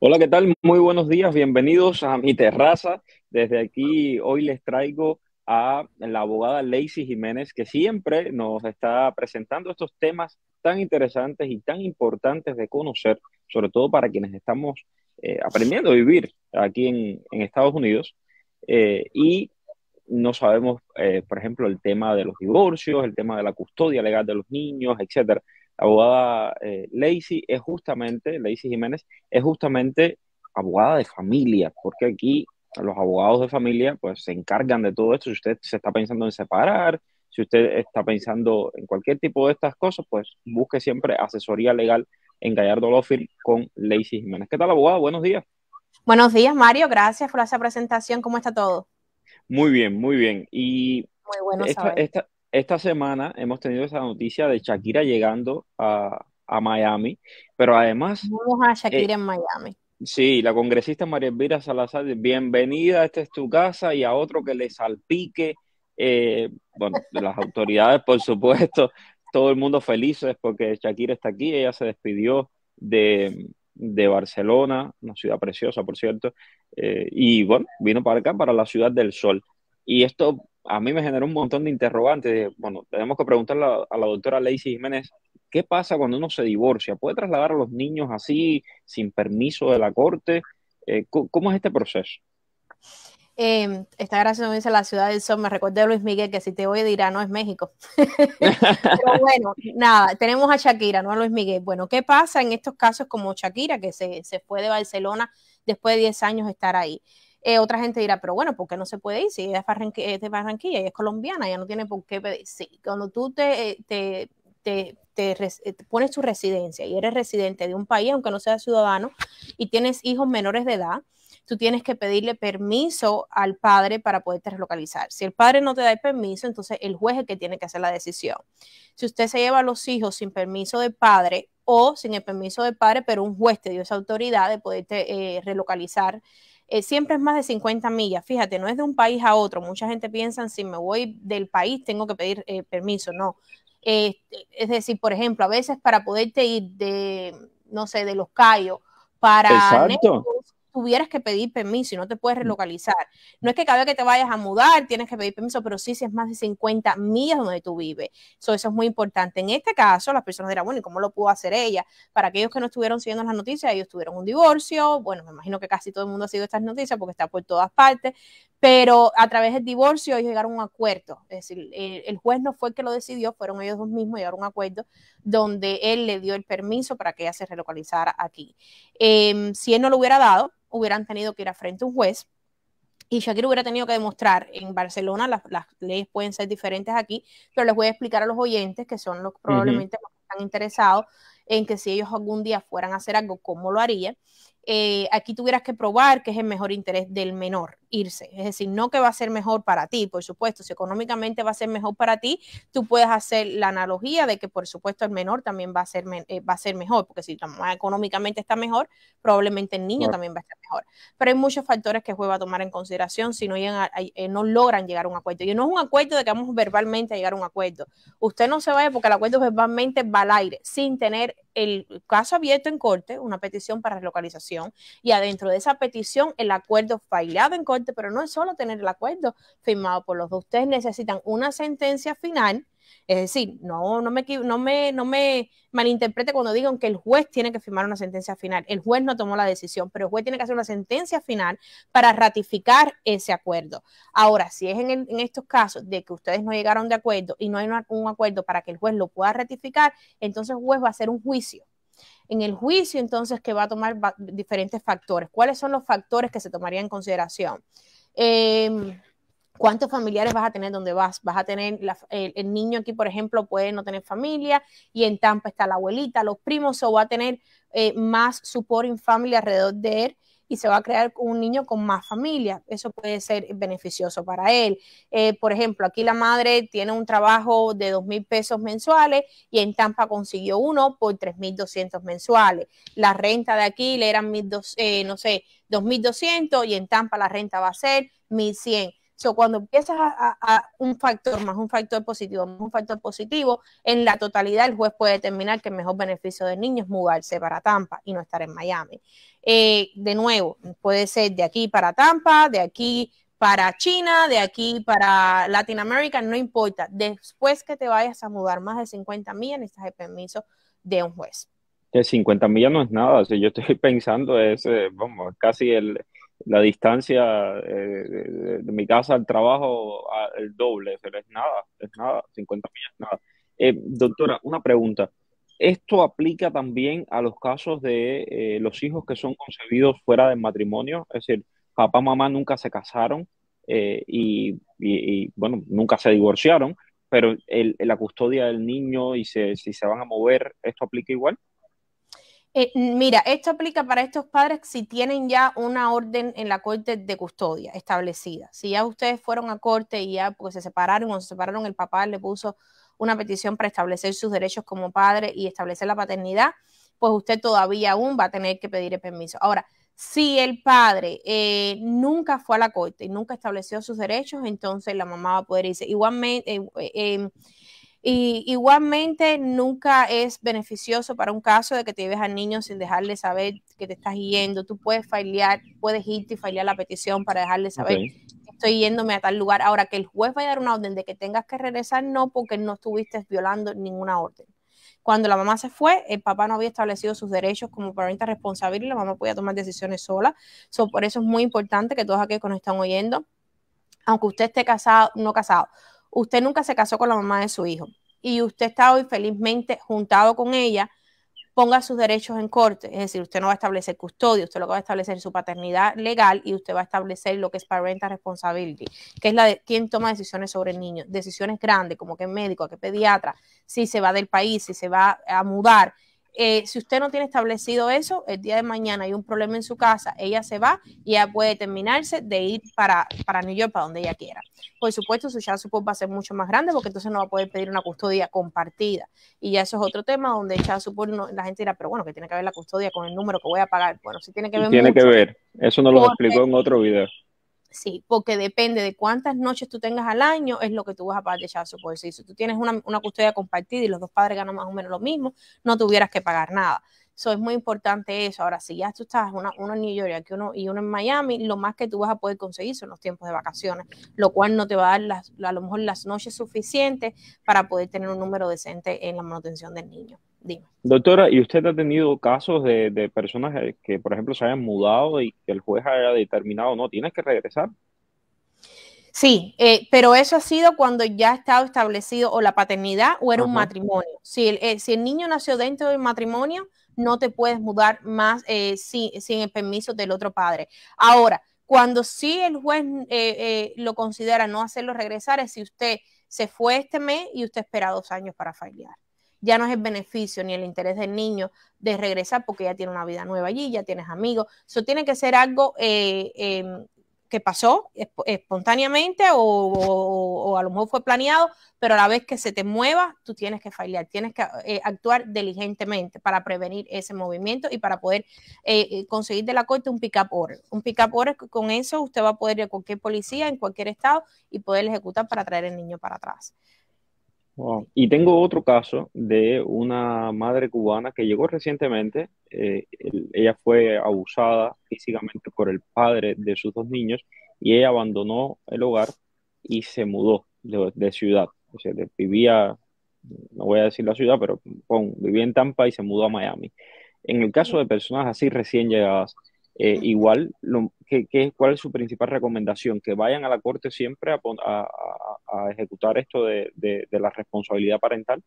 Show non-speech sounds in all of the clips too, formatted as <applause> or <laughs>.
Hola, ¿qué tal? Muy buenos días, bienvenidos a mi terraza. Desde aquí hoy les traigo a la abogada Lacey Jiménez, que siempre nos está presentando estos temas tan interesantes y tan importantes de conocer, sobre todo para quienes estamos eh, aprendiendo a vivir aquí en, Estados Unidos. Eh, y no sabemos, eh, por ejemplo, el tema de los divorcios, el tema de la custodia legal de los niños, etcétera abogada eh, Lacey es justamente, Lacey Jiménez, es justamente abogada de familia, porque aquí los abogados de familia pues se encargan de todo esto. Si usted se está pensando en separar, si usted está pensando en cualquier tipo de estas cosas, pues busque siempre asesoría legal en Gallardo López con Lacey Jiménez. ¿Qué tal, abogada? Buenos días. Buenos días, Mario. Gracias por esa presentación. ¿Cómo está todo? Muy bien, muy bien. Y muy bueno esta, esta semana hemos tenido esa noticia de Shakira llegando a, Miami, pero además... Vamos a Shakira eh, en Miami. Sí, la congresista María Elvira Salazar, bienvenida, esta es tu casa y a otro que le salpique, eh, bueno, las autoridades, por supuesto, todo el mundo feliz, es porque Shakira está aquí, ella se despidió de, Barcelona, una ciudad preciosa, por cierto, eh, y bueno, vino para acá, para la ciudad del sol. Y esto a mí me generó un montón de interrogantes. Bueno, tenemos que preguntarle a, la doctora Lacey Jiménez, ¿qué pasa cuando uno se divorcia? ¿Puede trasladar a los niños así, sin permiso de la corte? Eh, ¿Cómo es este proceso? Em, está esta gracia dice la ciudad del sol. Me recuerda a Luis Miguel que si te oye dirá no es México. <laughs> Pero bueno, nada, tenemos a Shakira, no a Luis Miguel. Bueno, ¿qué pasa en estos casos como Shakira que se, se fue de Barcelona después de 10 años estar ahí? Eh, otra gente dirá, pero bueno, ¿por qué no se puede ir? Si ella es de Barranquilla y es colombiana, ya no tiene por qué pedir. Sí, cuando tú eh, eh, te, pones tu residencia y eres residente de un país, aunque no seas ciudadano, y tienes hijos menores de edad, tú tienes que pedirle permiso al padre para poderte relocalizar. Si el padre no te da el permiso, entonces el juez es el que tiene que hacer la decisión. Si usted se lleva a los hijos sin permiso de padre o sin el permiso de padre, pero un juez te dio esa autoridad de poderte relocalizar eh, siempre es más de 50 millas. Fíjate, no es de un país a otro. Mucha gente piensa, si me voy del país, tengo que pedir eh, permiso. No. Este, es decir, por ejemplo, a veces para poderte ir de, no sé, de Los callos, para tuvieras que pedir permiso y no te puedes mm. relocalizar. No es que cada vez que te vayas a mudar tienes que pedir permiso, pero sí si es más de 50 millas donde tú vives. So, eso es muy importante. En este caso, las personas dirán, bueno, ¿y cómo lo pudo hacer ella? Para aquellos que no estuvieron siguiendo las noticias, ellos tuvieron un divorcio. Bueno, me imagino que casi todo el mundo ha sido estas noticias porque está por todas partes pero a través del divorcio ellos llegaron a un acuerdo, es decir, el, juez no fue el que lo decidió, fueron ellos dos mismos, llegaron a un acuerdo donde él le dio el permiso para que ella se relocalizara aquí. Em, si él no lo hubiera dado, hubieran tenido que ir a frente a un juez y Shakira hubiera tenido que demostrar en Barcelona, las, leyes pueden ser diferentes aquí, pero les voy a explicar a los oyentes que son los probablemente que están interesados en que si ellos algún día fueran a hacer algo, ¿cómo lo harían? Eh, aquí tuvieras que probar que es el mejor interés del menor irse. Es decir, no que va a ser mejor para ti, por supuesto, si económicamente va a ser mejor para ti, tú puedes hacer la analogía de que por supuesto el menor también va a ser, eh, va a ser mejor, porque si económicamente está mejor, probablemente el niño también va a estar mejor. Pero hay muchos factores que juega a tomar en consideración si no, llegan eh, no logran llegar a un acuerdo. Y no es un acuerdo de que vamos verbalmente a llegar a un acuerdo. Usted no se vaya porque el acuerdo verbalmente va al aire, sin tener el caso abierto en corte, una petición para relocalización, y adentro de esa petición el acuerdo bailado en corte pero no es solo tener el acuerdo firmado por los dos. Ustedes necesitan una sentencia final, es decir, no, no, me, no, me, no me malinterprete cuando digan que el juez tiene que firmar una sentencia final. El juez no tomó la decisión, pero el juez tiene que hacer una sentencia final para ratificar ese acuerdo. Ahora, si es en, estos casos de que ustedes no llegaron de acuerdo y no hay un acuerdo para que el juez lo pueda ratificar, entonces el juez va a hacer un juicio en el juicio entonces que va a tomar diferentes factores. ¿Cuáles son los factores que se tomarían en consideración? Em, cuántos familiares vas a tener donde vas. Vas a tener, el, niño aquí, por ejemplo, puede no tener familia y en Tampa está la abuelita, los primos, o va a tener eh, más más supporting family alrededor de él y se va a crear un niño con más familia. Eso puede ser beneficioso para él. Eh, por ejemplo, aquí la madre tiene un trabajo de dos mil pesos mensuales y en Tampa consiguió uno por 3.200 mensuales. La renta de aquí le eran, mil eh, no sé, 2.200 y en Tampa la renta va a ser 1.100 So, cuando empiezas a, un factor más un factor positivo, más un factor positivo, en la totalidad el juez puede determinar que el mejor beneficio del niño es mudarse para Tampa y no estar en Miami. Eh, de nuevo, puede ser de aquí para Tampa, de aquí para China, de aquí para Latinoamérica, no importa. Después que te vayas a mudar más de 50 millas, necesitas el permiso de un juez. De 50 millas no es nada, si yo estoy <laughs> pensando, es, eh, vamos, casi el, la distancia eh, de, mi casa al trabajo el doble, pero es nada, es nada, 50 millas, nada. Eh, doctora, una pregunta. ¿Esto aplica también a los casos de eh, los hijos que son concebidos fuera del matrimonio? Es decir, papá, mamá nunca se casaron y, bueno, nunca se divorciaron, pero la custodia del niño y si se van a mover, ¿esto aplica igual? Eh, mira, esto aplica para estos padres si tienen ya una orden en la corte de custodia establecida. Si ya ustedes fueron a corte y ya porque se separaron o se separaron, el papá le puso una petición para establecer sus derechos como padre y establecer la paternidad, pues usted todavía aún va a tener que pedir el permiso. Ahora, si el padre eh, nunca fue a la corte y nunca estableció sus derechos, entonces la mamá va a poder irse. Igualmente, eh, y igualmente nunca es beneficioso para un caso de que te lleves al niño sin dejarle saber que te estás yendo. Tú puedes filear, puedes irte y filear la petición para dejarle saber que estoy yéndome a tal lugar. Ahora que el juez vaya a dar una orden de que tengas que regresar, no, porque no estuviste violando ninguna orden. Cuando la mamá se fue, el papá no había establecido sus derechos como parenta responsable y la mamá podía tomar decisiones sola. por eso es muy importante que todos aquellos que nos están oyendo, aunque usted esté casado, no casado, usted nunca se casó con la mamá de su hijo y usted está hoy felizmente juntado con ella, ponga sus derechos en corte. Es decir, usted no va a establecer custodia, usted lo que va a establecer es su paternidad legal y usted va a establecer lo que es parental responsibility, que es la de quién toma decisiones sobre el niño. Decisiones grandes, como qué médico, qué pediatra, si se va del país, si se va a mudar, eh, si usted no tiene establecido eso, el día de mañana hay un problema en su casa, ella se va y ya puede terminarse de ir para, para New York, para donde ella quiera. Por supuesto, su child support va a ser mucho más grande porque entonces no va a poder pedir una custodia compartida. Y ya eso es otro tema donde el la gente dirá, pero bueno, que tiene que ver la custodia con el número que voy a pagar. Bueno, sí tiene que ver. Tiene que ver. Eso nos lo explicó en otro video. Sí, porque depende de cuántas noches tú tengas al año, es lo que tú vas a pagar de su Si tú tienes una, custodia compartida y los dos padres ganan más o menos lo mismo, no tuvieras que pagar nada. Eso es muy importante eso. Ahora, si ya tú estás una, uno en New York uno, y uno en Miami, lo más que tú vas a poder conseguir son los tiempos de vacaciones, lo cual no te va a dar a lo mejor las noches suficientes para poder tener un número decente en la manutención del niño. Doctora, ¿y usted ha tenido casos de, personas que, por ejemplo, se hayan mudado y que el juez haya determinado, no, tienes que regresar? Sí, eh, pero eso ha sido cuando ya ha estado establecido o la paternidad o era un matrimonio. Eh, si el, niño nació dentro del matrimonio, no te puedes mudar más eh, sin, el permiso del otro padre. Ahora, cuando sí el juez eh, lo considera no hacerlo regresar, es si usted se fue este mes y usted espera dos años para fallar ya no es el beneficio ni el interés del niño de regresar porque ya tiene una vida nueva allí, ya tienes amigos. Eso tiene que ser algo eh, em, que pasó espontáneamente o, a lo mejor fue planeado, pero a la vez que se te mueva, tú tienes que fallar, tienes que eh, actuar diligentemente para prevenir ese movimiento y para poder eh, conseguir de la corte un pick-up order. Un pick-up order, con eso usted va a poder ir a cualquier policía en cualquier estado y poder ejecutar para traer el niño para atrás. Y tengo otro caso de una madre cubana que llegó recientemente. Eh, ella fue abusada físicamente por el padre de sus dos niños y ella abandonó el hogar y se mudó de, ciudad. O sea, vivía, no voy a decir la ciudad, pero pon, vivía en Tampa y se mudó a Miami. En el caso de personas así recién llegadas, eh, igual, lo, que, ¿cuál es su principal recomendación? Que vayan a la corte siempre a, a, a ejecutar esto de, la responsabilidad parental.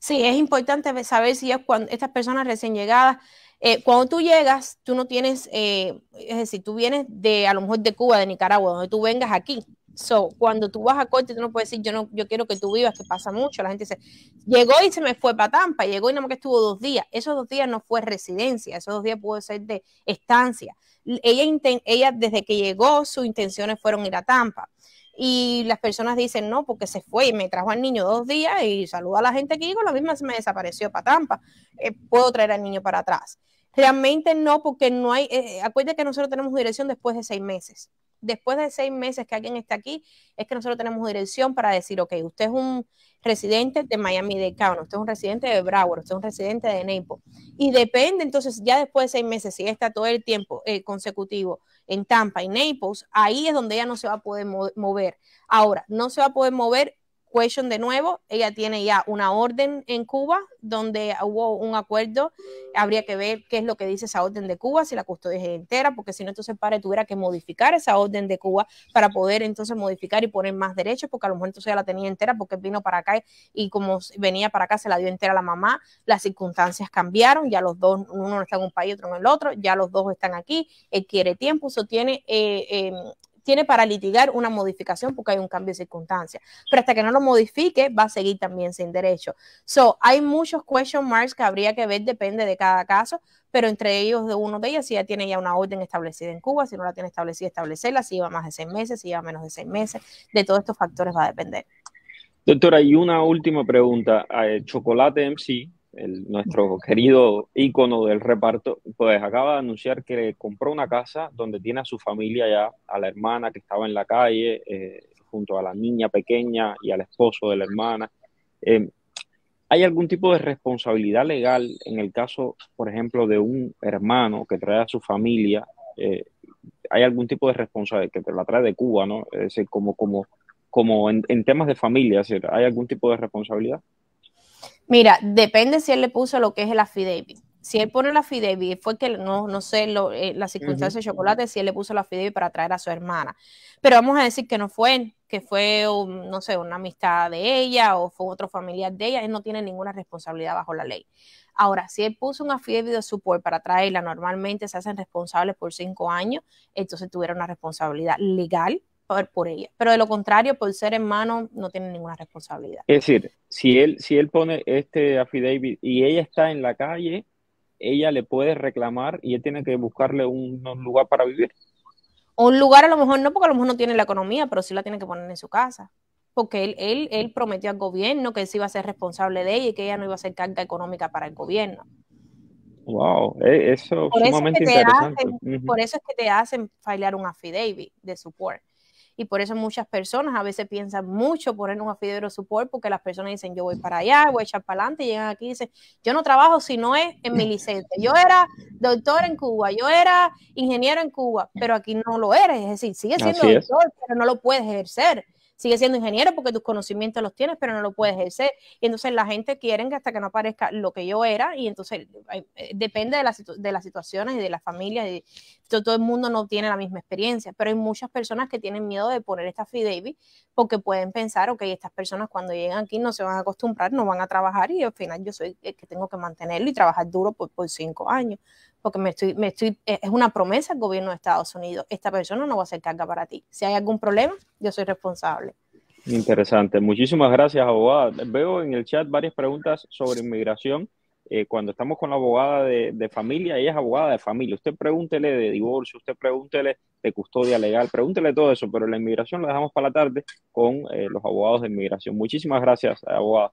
Sí, es importante saber si estas personas recién llegadas, eh, cuando tú llegas, tú no tienes, eh, es decir, tú vienes de a lo mejor de Cuba, de Nicaragua, donde tú vengas aquí, So, cuando tú vas a corte, tú no puedes decir, yo no, yo quiero que tú vivas, que pasa mucho. La gente dice, llegó y se me fue para Tampa, llegó y nada más que estuvo dos días. Esos dos días no fue residencia, esos dos días pudo ser de estancia. Ella, desde que llegó, sus intenciones fueron ir a Tampa. Y las personas dicen, no, porque se fue y me trajo al niño dos días y saluda a la gente que digo, la misma se me desapareció para Tampa. Eh, puedo traer al niño para atrás. Realmente no, porque no hay, eh, eh, Acuérdate que nosotros tenemos dirección después de seis meses. Después de seis meses que alguien está aquí, es que nosotros tenemos dirección para decir, ok, usted es un residente de miami de County, usted es un residente de Broward, usted es un residente de Naples. Y depende, entonces, ya después de seis meses, si está todo el tiempo eh, consecutivo en Tampa y Naples, ahí es donde ya no se va a poder mover. Ahora, no se va a poder mover Question de nuevo, ella tiene ya una orden en Cuba donde hubo un acuerdo, habría que ver qué es lo que dice esa orden de Cuba, si la custodia es entera, porque si no entonces Pare tuviera que modificar esa orden de Cuba para poder entonces modificar y poner más derechos, porque a lo mejor entonces ya la tenía entera porque vino para acá y como venía para acá se la dio entera la mamá, las circunstancias cambiaron, ya los dos, uno no está en un país, otro en el otro, ya los dos están aquí, él quiere tiempo, eso tiene eh, eh, tiene para litigar una modificación porque hay un cambio de circunstancia. Pero hasta que no lo modifique, va a seguir también sin derecho. So, hay muchos question marks que habría que ver, depende de cada caso, pero entre ellos de uno de ellos, si ya tiene ya una orden establecida en Cuba, si no la tiene establecida, establecerla, si lleva más de seis meses, si lleva menos de seis meses, de todos estos factores va a depender. Doctora, y una última pregunta. Eh, Chocolate MC el, nuestro querido ícono del reparto, pues acaba de anunciar que compró una casa donde tiene a su familia ya, a la hermana que estaba en la calle, eh, junto a la niña pequeña y al esposo de la hermana. Em, ¿Hay algún tipo de responsabilidad legal en el caso, por ejemplo, de un hermano que trae a su familia? Eh, ¿Hay algún tipo de responsabilidad que te la trae de Cuba, no? como, como, en, en temas de familia, ¿hay algún tipo de responsabilidad? Mira, depende si él le puso lo que es el affidavit. Si él pone el affidavit, fue que no, no sé lo, eh, la circunstancia de chocolate, si él le puso el affidavit para traer a su hermana. Pero vamos a decir que no fue que fue, no sé, una amistad de ella o fue otro familiar de ella, él no tiene ninguna responsabilidad bajo la ley. Ahora, si él puso un affidavit de su support para traerla, normalmente se hacen responsables por cinco años, entonces tuviera una responsabilidad legal por ella. Pero de lo contrario, por ser hermano, no tiene ninguna responsabilidad. Es decir, si él, si él pone este affidavit y ella está en la calle, ella le puede reclamar y él tiene que buscarle un, lugar para vivir. Un lugar a lo mejor no, porque a lo mejor no tiene la economía, pero sí la tiene que poner en su casa. Porque él, él, él prometió al gobierno que él sí iba a ser responsable de ella y que ella no iba a ser carga económica para el gobierno. Wow, e, eso, es sumamente que interesante. Por eso es que te hacen filear un affidavit de support y por eso muchas personas a veces piensan mucho poner un afidero pueblo porque las personas dicen yo voy para allá, voy a echar para adelante y llegan aquí y dicen yo no trabajo si no es en mi licencia. Yo era doctor en Cuba, yo era ingeniero en Cuba, pero aquí no lo eres, es decir, sigue siendo doctor, pero no lo puedes ejercer. Sigue siendo ingeniero porque tus conocimientos los tienes, pero no lo puedes ejercer. Y entonces la gente quiere que hasta que no aparezca lo que yo era, y entonces eh, depende de, de las situaciones y de las familias, y todo, el mundo no tiene la misma experiencia, pero hay muchas personas que tienen miedo de poner esta fidevi porque pueden pensar, ok, estas personas cuando llegan aquí no se van a acostumbrar, no van a trabajar y al final yo soy el que tengo que mantenerlo y trabajar duro por cinco años porque me estoy, me estoy, eh, es una promesa al gobierno de Estados Unidos, esta persona no va a ser carga para ti. Si hay algún problema, yo soy responsable. Interesante, muchísimas gracias, abogada. Veo en el chat varias preguntas sobre inmigración. Eh, cuando estamos con la abogada de, familia, ella es abogada de familia. Usted pregúntele de divorcio, usted pregúntele de custodia legal, pregúntele todo eso, pero la inmigración la dejamos para la tarde con eh, los abogados de inmigración. Muchísimas gracias, abogada.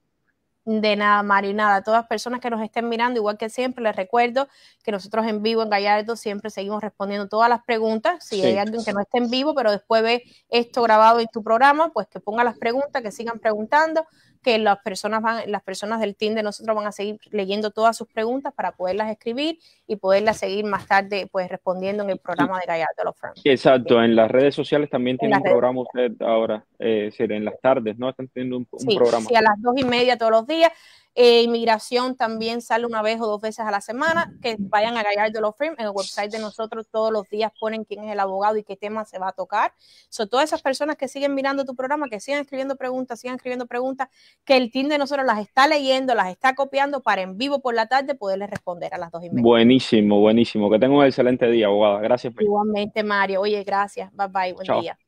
De nada, Mario, nada. A todas las personas que nos estén mirando, igual que siempre, les recuerdo que nosotros en vivo en Gallardo siempre seguimos respondiendo todas las preguntas. Si hay alguien que no esté en vivo, pero después ve esto grabado en tu programa, pues que ponga las preguntas, que sigan preguntando que las personas, van, las personas del team de nosotros van a seguir leyendo todas sus preguntas para poderlas escribir y poderlas seguir más tarde pues respondiendo en el programa de Gallardo Los Frank. Exacto, en las redes sociales también tienen un programa usted ahora, eh, en las tardes, ¿no? Están teniendo un, programa. Sí, a las dos y media todos los días. Eh, inmigración también sale una vez o dos veces a la semana, que vayan a Gallardo Law Firm, en el website de nosotros todos los días ponen quién es el abogado y qué tema se va a tocar. Son todas esas personas que siguen mirando tu programa, que sigan escribiendo preguntas, siguen escribiendo preguntas, que el team de nosotros las está leyendo, las está copiando para en vivo por la tarde poderles responder a las dos y media. Buenísimo, buenísimo. Que tengan un excelente día, abogada. Gracias. Pues. Igualmente, Mario. Oye, gracias. Bye bye. Buen día.